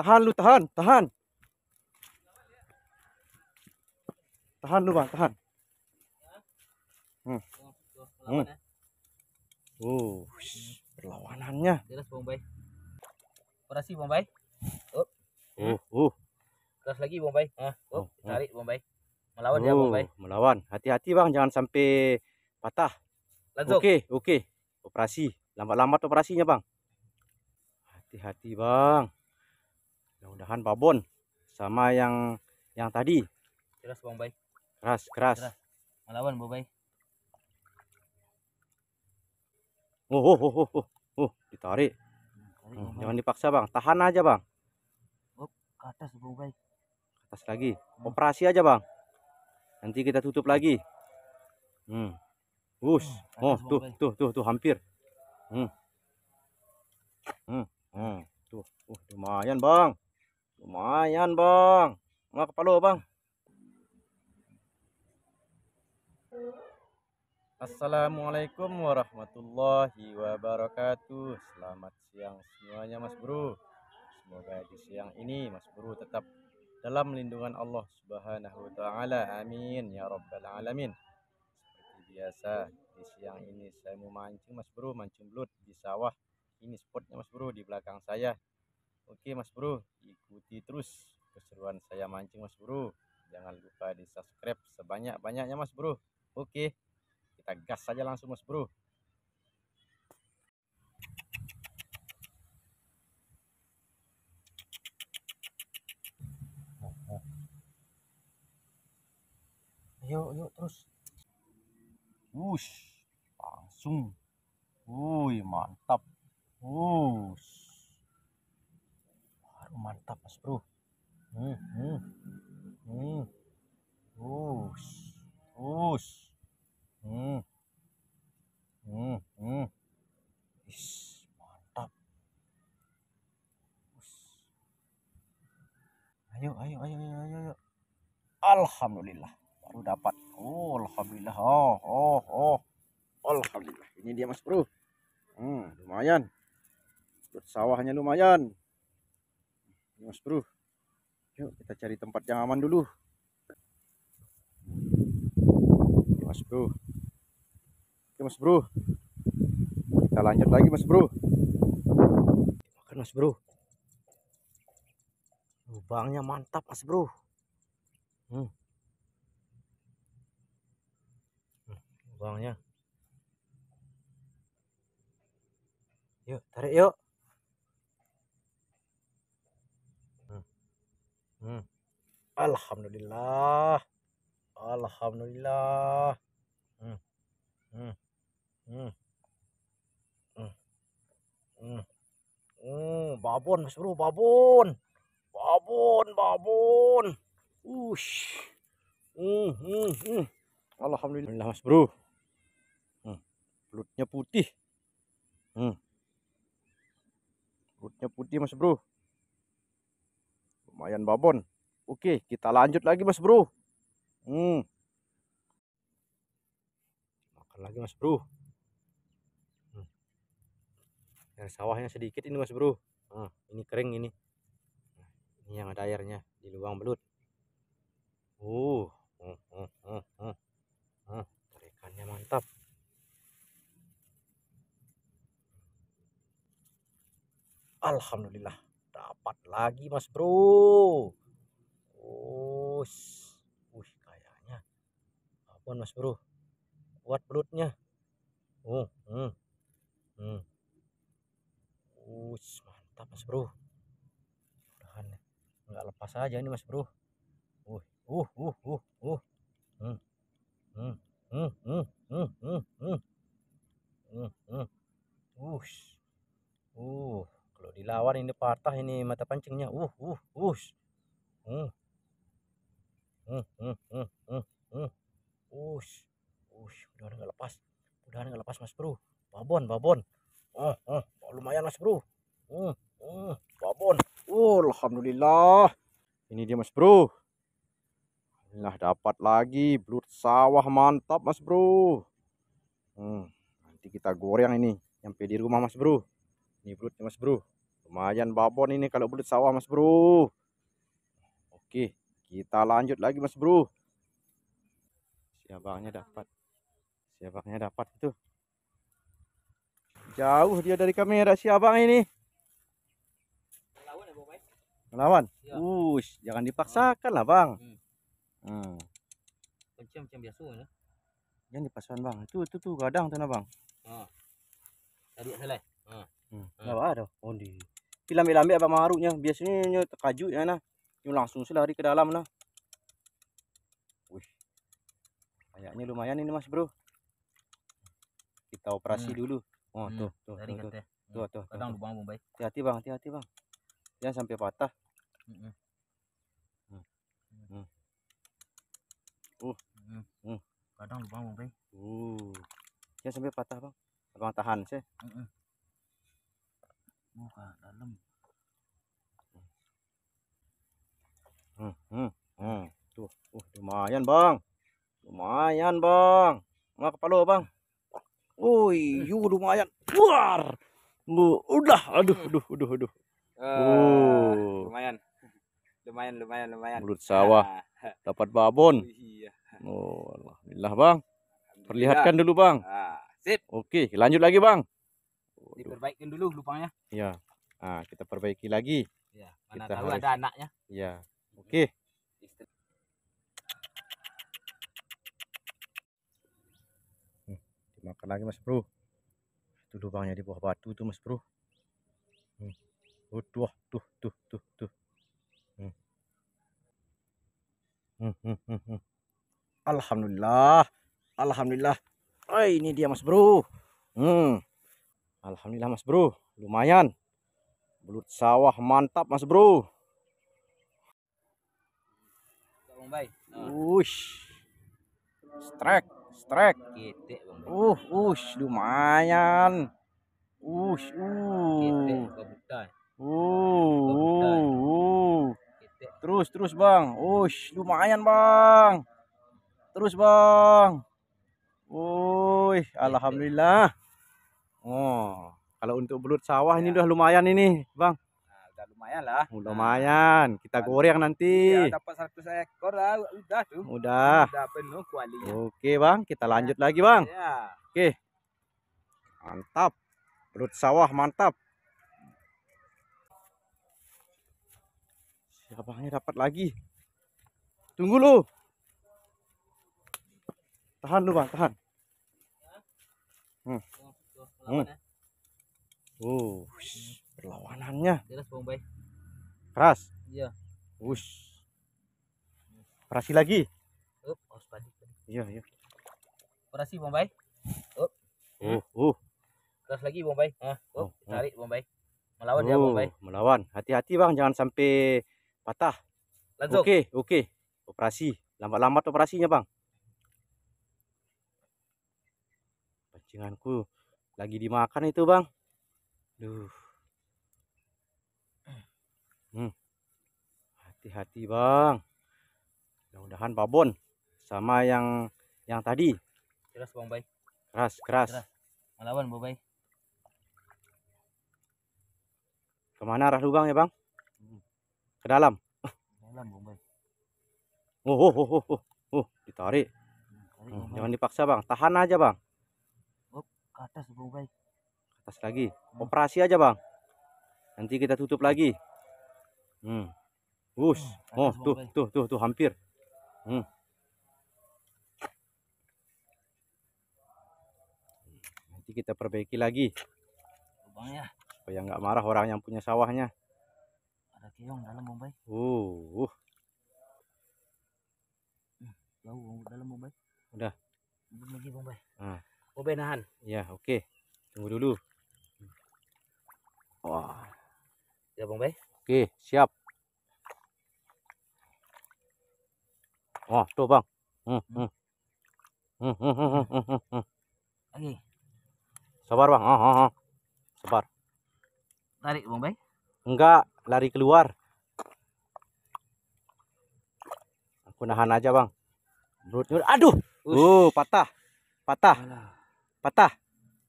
Tahan lu, tahan, tahan. Tahan lu, Bang, tahan. Hmm. Hmm. Uh, perlawanannya. operasi Bombay. Oh. Oh, Keras Bombay. Oh. Uh, uh. lagi Bombay. Ah, oh, tarik Bombay. Melawan uh, ya Bombay. Melawan. Hati-hati Bang, jangan sampai patah. oke Oke, oke. Operasi. Lambat-lambat operasinya, Bang. Hati-hati, Bang mudah-mudahan babon sama yang yang tadi keras bang bay keras keras, melawan bang bay oh oh oh oh, oh. oh ditarik hmm, jangan dipaksa bang tahan aja bang oh, ke atas bang bay ke atas lagi hmm. operasi aja bang nanti kita tutup lagi hmm us hmm, oh tuh, tuh tuh tuh hampir hmm hmm, hmm. tuh uh, lumayan bang Lumayan bang. Mga kapalo bang. Assalamualaikum warahmatullahi wabarakatuh. Selamat siang semuanya Mas Bro. Semoga di siang ini Mas Bro tetap dalam lindungan Allah Subhanahu wa taala. Amin ya rabbal alamin. Seperti biasa di siang ini saya mau mancing Mas Bro, mancing belut di sawah. Ini spotnya Mas Bro di belakang saya Oke Mas Bro, ikuti terus keseruan saya mancing Mas Bro. Jangan lupa di subscribe sebanyak-banyaknya Mas Bro. Oke, kita gas saja langsung Mas Bro. Ayo, ayo terus. Wush, langsung. Wuih, mantap. Wush mantap mas bro hmm, hmm, hmm. us us hmm. Hmm, hmm. Is, mantap us. ayo ayo ayo ayo ayo, ayo. Alhamdulillah baru dapat oh Alhamdulillah oh oh oh Alhamdulillah ini dia mas bro hmm, lumayan sawahnya lumayan Mas Bro. Yuk kita cari tempat yang aman dulu. Mas Bro. Oke Mas Bro. Kita lanjut lagi Mas Bro. Makan Mas Bro. Lubangnya mantap Mas Bro. Hmm. hmm lubangnya. Yuk, tarik yuk. Alhamdulillah. Alhamdulillah. Hmm. Hmm. Hmm. Hmm. Hmm. Hmm. Babon, Mas Bro, babon. Babon, babon. Ush. Hmm, hmm, hmm. Alhamdulillah, Mas Bro. Hmm. Pelutnya putih. Hmm. Pelutnya putih, Mas Bro. Lumayan babon. Oke, kita lanjut lagi Mas Bro. Hmm. Makan lagi Mas Bro. Hmm. Yang sawahnya sedikit ini Mas Bro. Hmm. ini kering ini. Nah, ini yang ada airnya di lubang belut. Uh, uh, uh, uh, uh. uh mantap. Alhamdulillah dapat lagi Mas Bro. Ush. Wih, kayaknya. Apaan Mas Bro? Kuat belutnya. Oh, hmm. Hmm. Ush, mantap Mas Bro. Mudahan enggak ya. lepas aja ini Mas Bro. Uh, uh, uh, uh, uh. Hmm. Hmm, hmm, hmm, hmm, hmm, hmm. Hmm, hmm. Ush. Uh, kalau dilawan ini patah ini mata pancingnya. Uh, uh, ush. babon uh, uh, lumayan mas bro uh, uh, babon uh, alhamdulillah ini dia mas bro Nah dapat lagi belut sawah mantap mas bro hmm, nanti kita goreng ini yang di rumah mas bro ini belutnya mas bro lumayan babon ini kalau belut sawah mas bro oke kita lanjut lagi mas bro siabangnya dapat siabangnya dapat itu Jauh dia dari kamera si abang ini. Melawan ya, Bapak? Melawan? Ya. Ush, jangan dipaksakan lah, ah. Bang. Hmm. hmm. Macam-macam biasa ya. Jangan dipaksakan, Bang. Itu itu tuh gadang tuh nah, Bang. Ha. Ah. Tadi selai. Ha. Ah. Hmm. Nah, ada. Ondi. Oh, Pilam-pilam abang maruknya. Biasanya nyo terkajut ya nah. Nyo langsung lari ke dalam nah. Wih. Kayaknya lumayan ini Mas, Bro. Kita operasi hmm. dulu oh hmm, tuh tuh tuh ya. hmm, tuh, tuh tuh kadang lubang bang baik hati-hati bang hati-hati bang jangan sampai patah hmm. Hmm. Hmm. hmm. hmm. Uh. Hmm. kadang lubang bang baik uh jangan sampai patah bang abang tahan sih hmm. muka dalam hmm. Hmm. Hmm. tuh uh lumayan bang lumayan bang nggak kepala bang Woi, yu lumayan. Keluar. Bu, udah, hmm. aduh, aduh, aduh, aduh. Eh, uh, oh. Lumayan. Lumayan, lumayan, lumayan. Mulut sawah. Dapat babon. Oh, iya. Oh, alhamdulillah, Bang. Perlihatkan dulu, Bang. Ah, sip. Oke, lanjut lagi, Bang. Diperbaikin dulu lubangnya. Iya. Ah, kita perbaiki lagi. Iya, mana kita tahu harus... ada anaknya. Iya. iya. Oke. makan lagi mas bro itu lubangnya di bawah batu tuh mas bro hmm. oh, tuh tuh tuh tuh tuh hmm. Hmm, hmm, hmm, hmm. Alhamdulillah Alhamdulillah oh, ini dia mas bro hmm. Alhamdulillah mas bro lumayan belut sawah mantap mas bro Bombay. Uh. Ush. Strike strike gitu uh ush lumayan ush uh. uh uh uh terus terus bang ush lumayan bang terus bang Woi, alhamdulillah. Oh, kalau untuk belut sawah ini ya. udah lumayan ini, Bang lumayan lah nah, lumayan kita goreng nanti ya, dapat satu ekor lah udah tuh udah udah penuh kualinya oke bang kita iya. lanjut ya. lagi bang ya. oke mantap perut sawah mantap siapanya dapat lagi tunggu lu tahan lu bang tahan hmm. Hmm. Oh, berlawanannya. Jelas Bay keras iya wush operasi lagi up harus balik iya iya operasi bombay up uh uh keras lagi bombay ah up oh, oh. tarik bombay melawan ya, uh, ya bombay melawan hati-hati bang jangan sampai patah langsung oke okay, oke okay. operasi lambat-lambat operasinya bang pancinganku lagi dimakan itu bang duh hati hmm. Hati-hati bang. Mudah-mudahan babon sama yang yang tadi. Keras bang Bay. Keras, keras. keras. Melawan bang Bay. Kemana arah lubang ya bang? Hmm. Ke dalam. Dalam bang Bay. Oh, oh, oh, oh, oh, oh ditarik. ditarik hmm, jangan dipaksa bang, tahan aja bang. Oh, ke atas bang Bay. Ke atas lagi. Hmm. Operasi aja bang. Nanti kita tutup lagi. Hmm. Us. Hmm, oh, tuh, tuh, tuh, tuh hampir. Hmm. Nanti kita perbaiki lagi. Lubangnya. Supaya nggak marah orang yang punya sawahnya. Ada keong dalam Bombay. Uh. uh. Hmm, jauh dalam Bombay. Udah. Belum lagi Bombay. Ah. Bombay nahan. Ya, oke. Okay. Tunggu dulu. Wah. Ya Bombay. Oke, siap. Wah tuh bang. Hmm, Sabar bang. Oh, oh, oh. Sabar. Tarik bang bay? Enggak, lari keluar. Aku nahan aja bang. Berut, aduh. Ush. Uh, patah. Patah. Patah.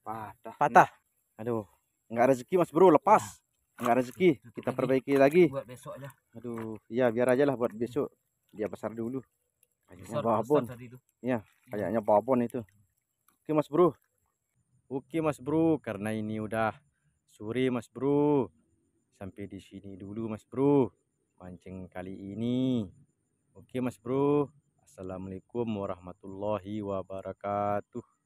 Patah. Patah. Aduh, enggak rezeki Mas Bro, lepas. Nah nggak rezeki kita perbaiki lagi buat besok aja aduh ya biar aja lah buat besok dia besar dulu kayaknya babon ya kayaknya babon itu oke mas bro oke mas bro karena ini udah sore mas bro sampai di sini dulu mas bro mancing kali ini oke mas bro assalamualaikum warahmatullahi wabarakatuh